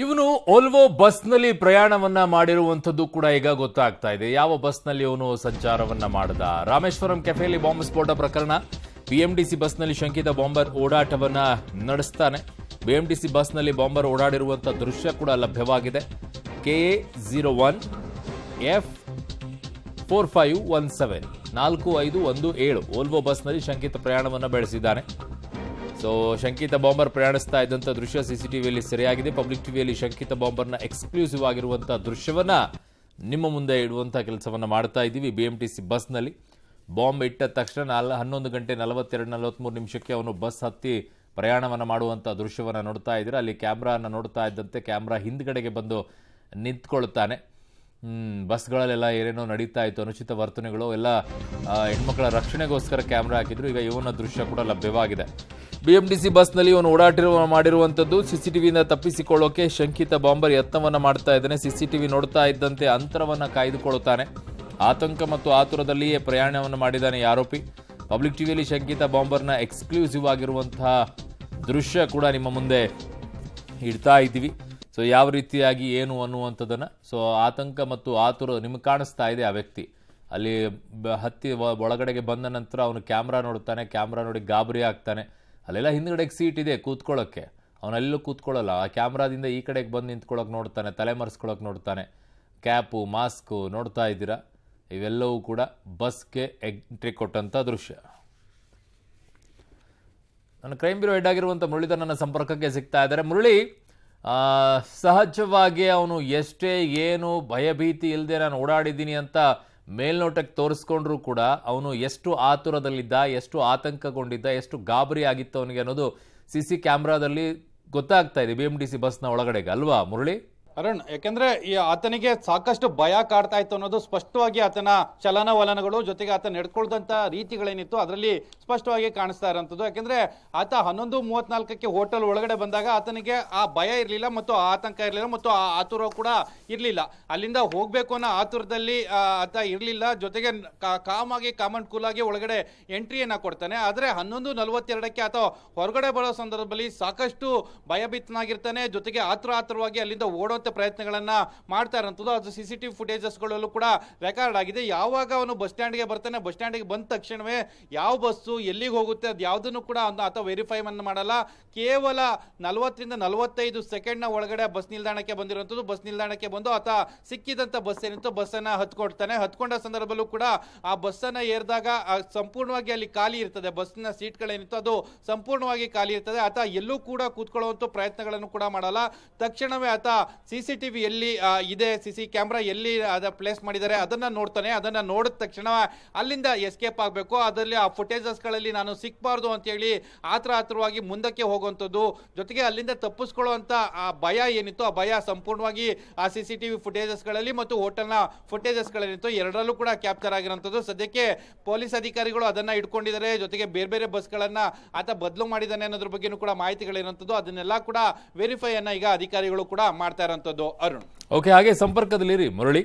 ಇವನು ಓಲ್ವೋ ಬಸ್ನಲ್ಲಿ ಪ್ರಯಾಣವನ್ನ ಮಾಡಿರುವಂತದ್ದು ಕೂಡ ಈಗ ಗೊತ್ತಾಗ್ತಾ ಇದೆ ಯಾವ ಬಸ್ನಲ್ಲಿ ಇವನು ಸಂಚಾರವನ್ನ ಮಾಡಿದ ರಾಮೇಶ್ವರಂ ಕೆಫೆಯಲ್ಲಿ ಬಾಂಬ್ ಸ್ಫೋಟ ಪ್ರಕರಣ ಬಿಎಂಡಿಸಿ ಬಸ್ನಲ್ಲಿ ಶಂಕಿತ ಬಾಂಬರ್ ಓಡಾಟವನ್ನ ನಡೆಸ್ತಾನೆ ಬಿಎಂಡಿಸಿ ಬಸ್ನಲ್ಲಿ ಬಾಂಬರ್ ಓಡಾಡಿರುವಂತಹ ದೃಶ್ಯ ಕೂಡ ಲಭ್ಯವಾಗಿದೆ K A zero one F four five one seven ನಾಲ್ಕು ಐದು ಒಂದು ಏಳು ಓಲ್ವೋ ಬಸ್ನಲ್ಲಿ ಶಂಕಿತ ಪ್ರಯಾಣವನ್ನು ಬೆಳೆಸಿದ್ದಾನೆ ಸೊ ಶಂಕಿತ ಬಾಂಬರ್ ಪ್ರಯಾಣಿಸ್ತಾ ಇದ್ದಂಥ ದೃಶ್ಯ ಟಿವಿಯಲ್ಲಿ ಸೆರೆಯಾಗಿದೆ ಪಬ್ಲಿಕ್ ಟಿವಿಯಲ್ಲಿ ಶಂಕಿತ ಬಾಂಬರ್ನ ಎಕ್ಸ್ಕ್ಲೂಸಿವ್ ಆಗಿರುವಂಥ ದೃಶ್ಯವನ್ನ ನಿಮ್ಮ ಮುಂದೆ ಇಡುವಂಥ ಕೆಲಸವನ್ನು ಮಾಡ್ತಾ ಇದ್ದೀವಿ ಬಿ ಎಂ ಟಿ ಸಿ ಬಸ್ನಲ್ಲಿ ಬಾಂಬ್ ಇಟ್ಟ ತಕ್ಷಣ ನಾಲ್ ಹನ್ನೊಂದು ಗಂಟೆ ನಲವತ್ತೆರಡು ನಲವತ್ತ್ಮೂರು ನಿಮಿಷಕ್ಕೆ ಅವನು ಬಸ್ ಹತ್ತಿ ಪ್ರಯಾಣವನ್ನು ಮಾಡುವಂಥ ದೃಶ್ಯವನ್ನು ನೋಡ್ತಾ ಇದ್ದೀರಾ ಅಲ್ಲಿ ಕ್ಯಾಮ್ರಾನ ನೋಡ್ತಾ ಇದ್ದಂತೆ ಕ್ಯಾಮ್ರಾ ಹಿಂದ್ಗಡೆಗೆ ಬಂದು ನಿಂತ್ಕೊಳ್ತಾನೆ ಬಸ್ಗಳಲ್ಲೆಲ್ಲ ಏನೇನೋ ನಡೀತಾ ಇತ್ತು ಅನುಚಿತ ವರ್ತನೆಗಳು ಎಲ್ಲ ಹೆಣ್ಮಕ್ಳ ರಕ್ಷಣೆಗೋಸ್ಕರ ಕ್ಯಾಮ್ರಾ ಹಾಕಿದ್ರು ಈಗ ಇವನ ದೃಶ್ಯ ಕೂಡ ಲಭ್ಯವಾಗಿದೆ ಬಿಎಂಡಿಸಿ ಬಸ್ನಲ್ಲಿ ಇವನು ಓಡಾಟಿರುವ ಮಾಡಿರುವಂಥದ್ದು ಸಿಸಿಟಿವಿಯಿಂದ ತಪ್ಪಿಸಿಕೊಳ್ಳೋಕೆ ಶಂಕಿತ ಬಾಂಬರ್ ಯತ್ನವನ್ನು ಮಾಡ್ತಾ ಇದ್ದಾನೆ ಸಿಸಿಟಿವಿ ನೋಡ್ತಾ ಇದ್ದಂತೆ ಅಂತರವನ್ನು ಕಾಯ್ದುಕೊಳ್ಳುತ್ತಾನೆ ಆತಂಕ ಮತ್ತು ಆತುರದಲ್ಲಿಯೇ ಪ್ರಯಾಣವನ್ನು ಮಾಡಿದ್ದಾನೆ ಆರೋಪಿ ಪಬ್ಲಿಕ್ ಟಿವಿಯಲ್ಲಿ ಶಂಕಿತ ಬಾಂಬರ್ನ ಎಕ್ಸ್ಕ್ಲೂಸಿವ್ ಆಗಿರುವಂತಹ ದೃಶ್ಯ ಕೂಡ ನಿಮ್ಮ ಮುಂದೆ ಇಡ್ತಾ ಇದ್ದೀವಿ ಸೊ ಯಾವ ರೀತಿಯಾಗಿ ಏನು ಅನ್ನುವಂಥದ್ದನ್ನು ಸೊ ಆತಂಕ ಮತ್ತು ಆತುರ ನಿಮಗೆ ಕಾಣಿಸ್ತಾ ಇದೆ ಆ ವ್ಯಕ್ತಿ ಅಲ್ಲಿ ಹತ್ತಿ ಒಳಗಡೆಗೆ ಬಂದ ನಂತರ ಅವನು ಕ್ಯಾಮ್ರಾ ನೋಡುತ್ತಾನೆ ಕ್ಯಾಮ್ರಾ ನೋಡಿ ಗಾಬರಿ ಆಗ್ತಾನೆ ಅಲ್ಲೆಲ್ಲ ಹಿಂದ್ಗಡೆಗೆ ಸೀಟ್ ಇದೆ ಕೂತ್ಕೊಳ್ಳೋಕ್ಕೆ ಅವನಲ್ಲೂ ಕೂತ್ಕೊಳ್ಳಲ್ಲ ಆ ಕ್ಯಾಮ್ರಾದಿಂದ ಈ ಕಡೆಗೆ ಬಂದು ನಿಂತ್ಕೊಳ್ಳೋಕೆ ನೋಡ್ತಾನೆ ತಲೆ ಮರೆಸ್ಕೊಳ್ಳೋಕೆ ನೋಡ್ತಾನೆ ಕ್ಯಾಪು ಮಾಸ್ಕು ನೋಡ್ತಾ ಇದ್ದೀರಾ ಇವೆಲ್ಲವೂ ಕೂಡ ಬಸ್ಗೆ ಎಂಟ್ರಿ ಕೊಟ್ಟಂಥ ದೃಶ್ಯ ನನ್ನ ಕ್ರೈಮ್ ಬ್ಯೂರೋ ಹೆಡ್ ಆಗಿರುವಂಥ ಮುರಳೀಧರ್ ನನ್ನ ಸಂಪರ್ಕಕ್ಕೆ ಸಿಗ್ತಾ ಇದ್ದಾರೆ ಮುರಳಿ ಸಹಜವಾಗಿ ಅವನು ಎಷ್ಟೇ ಏನು ಭಯಭೀತಿ ಇಲ್ಲದೆ ನಾನು ಓಡಾಡಿದ್ದೀನಿ ಅಂತ ಮೇಲ್ನೋಟಕ್ಕೆ ತೋರಿಸ್ಕೊಂಡ್ರು ಕೂಡ ಅವನು ಎಷ್ಟು ಆತುರದಲ್ಲಿದ್ದ ಎಷ್ಟು ಆತಂಕಗೊಂಡಿದ್ದ ಎಷ್ಟು ಗಾಬರಿ ಆಗಿತ್ತು ಅವನಿಗೆ ಅನ್ನೋದು ಸಿ ಸಿ ಕ್ಯಾಮ್ರಾದಲ್ಲಿ ಗೊತ್ತಾಗ್ತಾ ಇದೆ ಬಿ ಎಮ್ ಟಿ ಸಿ ಬಸ್ನ ಒಳಗಡೆಗೆ ಅಲ್ವಾ ಮುರಳಿ ಅರುಣ್ ಯಾಕೆಂದ್ರೆ ಆತನಿಗೆ ಸಾಕಷ್ಟು ಭಯ ಕಾಡ್ತಾ ಇತ್ತು ಅನ್ನೋದು ಸ್ಪಷ್ಟವಾಗಿ ಆತನ ಚಲನವಲನಗಳು ಜೊತೆಗೆ ಆತ ನಡ್ಕೊಳ್ದಂತ ರೀತಿಗಳೇನಿತ್ತು ಅದರಲ್ಲಿ ಸ್ಪಷ್ಟವಾಗಿ ಕಾಣಿಸ್ತಾ ಇರೋಂಥದ್ದು ಯಾಕೆಂದ್ರೆ ಆತ ಹನ್ನೊಂದು ಮೂವತ್ನಾಲ್ಕಕ್ಕೆ ಹೋಟೆಲ್ ಒಳಗಡೆ ಬಂದಾಗ ಆತನಿಗೆ ಆ ಭಯ ಇರಲಿಲ್ಲ ಮತ್ತು ಆ ಆತಂಕ ಇರಲಿಲ್ಲ ಮತ್ತು ಆ ಆತುರ ಕೂಡ ಇರಲಿಲ್ಲ ಅಲ್ಲಿಂದ ಹೋಗಬೇಕು ಅನ್ನೋ ಆತುರದಲ್ಲಿ ಆತ ಇರಲಿಲ್ಲ ಜೊತೆಗೆ ಕಾಮಾಗಿ ಕಾಮನ್ ಕೂಲ್ ಆಗಿ ಒಳಗಡೆ ಎಂಟ್ರಿಯನ್ನು ಕೊಡ್ತಾನೆ ಆದರೆ ಹನ್ನೊಂದು ನಲವತ್ತೆರಡಕ್ಕೆ ಆತ ಹೊರಗಡೆ ಬರೋ ಸಂದರ್ಭದಲ್ಲಿ ಸಾಕಷ್ಟು ಭಯಭೀತನಾಗಿರ್ತಾನೆ ಜೊತೆಗೆ ಆತುರ ಆತುರವಾಗಿ ಅಲ್ಲಿಂದ ಓಡೋ ಪ್ರಯತ್ನಗಳನ್ನ ಮಾಡ್ತಾ ಇರೋದು ಅದು ಸಿ ಸಿ ಟಿ ಫುಟೇಜಸ್ಗಳಲ್ಲೂ ಕೂಡ ರೆಕಾರ್ಡ್ ಆಗಿದೆ ಯಾವಾಗ ಅವನು ಬಸ್ ಗೆ ಬರ್ತಾನೆ ಬಸ್ ಗೆ ಬಂದ ತಕ್ಷಣವೇ ಯಾವ ಬಸ್ಸು ಎಲ್ಲಿಗೆ ಹೋಗುತ್ತೆ ಅದು ಯಾವುದನ್ನು ಕೂಡ ಒಂದು ವೆರಿಫೈ ವೆರಿಫೈವನ್ನು ಮಾಡಲ್ಲ ಕೇವಲ ನಲವತ್ತರಿಂದ ನಲವತ್ತೈದು ಸೆಕೆಂಡ್ನ ಒಳಗಡೆ ಬಸ್ ನಿಲ್ದಾಣಕ್ಕೆ ಬಂದಿರುವಂಥದ್ದು ಬಸ್ ನಿಲ್ದಾಣಕ್ಕೆ ಬಂದು ಆತ ಸಿಕ್ಕಿದಂಥ ಬಸ್ ಏನಿತ್ತು ಬಸ್ಸನ್ನು ಹತ್ಕೊಡ್ತಾನೆ ಹತ್ಕೊಂಡ ಸಂದರ್ಭದಲ್ಲೂ ಕೂಡ ಆ ಬಸ್ಸನ್ನು ಏರಿದಾಗ ಸಂಪೂರ್ಣವಾಗಿ ಅಲ್ಲಿ ಖಾಲಿ ಇರ್ತದೆ ಬಸ್ನ ಸೀಟ್ಗಳೇನಿತ್ತು ಅದು ಸಂಪೂರ್ಣವಾಗಿ ಖಾಲಿ ಇರ್ತದೆ ಆತ ಎಲ್ಲೂ ಕೂಡ ಕೂತ್ಕೊಳ್ಳುವಂಥ ಪ್ರಯತ್ನಗಳನ್ನು ಕೂಡ ಮಾಡಲ್ಲ ತಕ್ಷಣವೇ ಆತ ಸಿ ಸಿ ಟಿ ವಿ ಎಲ್ಲಿ ಇದೆ ಸಿ ಸಿ ಕ್ಯಾಮ್ರಾ ಎಲ್ಲಿ ಅದ ಪ್ಲೇಸ್ ಮಾಡಿದ್ದಾರೆ ಅದನ್ನು ನೋಡ್ತಾನೆ ಅದನ್ನು ನೋಡಿದ ತಕ್ಷಣ ಅಲ್ಲಿಂದ ಎಸ್ಕೇಪ್ ಆಗಬೇಕು ಅದರಲ್ಲಿ ಆ ಫುಟೇಜಸ್ಗಳಲ್ಲಿ ನಾನು ಸಿಕ್ಕಬಾರ್ದು ಅಂತೇಳಿ ಆತರ ಹತ್ರವಾಗಿ ಮುಂದಕ್ಕೆ ಹೋಗುವಂಥದ್ದು ಜೊತೆಗೆ ಅಲ್ಲಿಂದ ತಪ್ಪಿಸ್ಕೊಳ್ಳುವಂಥ ಆ ಭಯ ಏನಿತ್ತು ಆ ಭಯ ಸಂಪೂರ್ಣವಾಗಿ ಆ ಸಿ ಸಿ ಟಿ ವಿ ಫುಟೇಜಸ್ಗಳಲ್ಲಿ ಮತ್ತು ಹೋಟೆಲ್ನ ಫುಟೇಜಸ್ಗಳೇನಿತ್ತು ಎರಡರಲ್ಲೂ ಕೂಡ ಕ್ಯಾಪ್ಚರ್ ಆಗಿರೋಂಥದ್ದು ಸದ್ಯಕ್ಕೆ ಪೊಲೀಸ್ ಅಧಿಕಾರಿಗಳು ಅದನ್ನು ಇಟ್ಕೊಂಡಿದ್ದಾರೆ ಜೊತೆಗೆ ಬೇರೆ ಬೇರೆ ಬಸ್ಗಳನ್ನು ಆತ ಬದಲು ಮಾಡಿದ್ದಾನೆ ಅನ್ನೋದ್ರ ಬಗ್ಗೆಯೂ ಕೂಡ ಮಾಹಿತಿಗಳೇನಂಥದ್ದು ಅದನ್ನೆಲ್ಲ ಕೂಡ ವೆರಿಫೈಯನ್ನು ಈಗ ಅಧಿಕಾರಿಗಳು ಕೂಡ ಮಾಡ್ತಾ ಇರ್ತಕ್ಕಂಥದ್ದು ಅರುಣ್ ಓಕೆ ಹಾಗೆ ಸಂಪರ್ಕದಲ್ಲಿರಿ ಮುರಳಿ